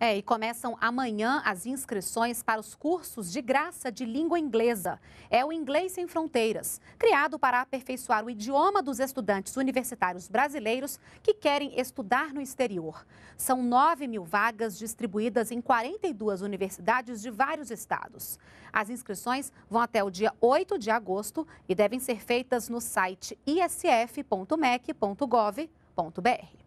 É, e começam amanhã as inscrições para os cursos de graça de língua inglesa. É o Inglês Sem Fronteiras, criado para aperfeiçoar o idioma dos estudantes universitários brasileiros que querem estudar no exterior. São 9 mil vagas distribuídas em 42 universidades de vários estados. As inscrições vão até o dia 8 de agosto e devem ser feitas no site isf.mec.gov.br.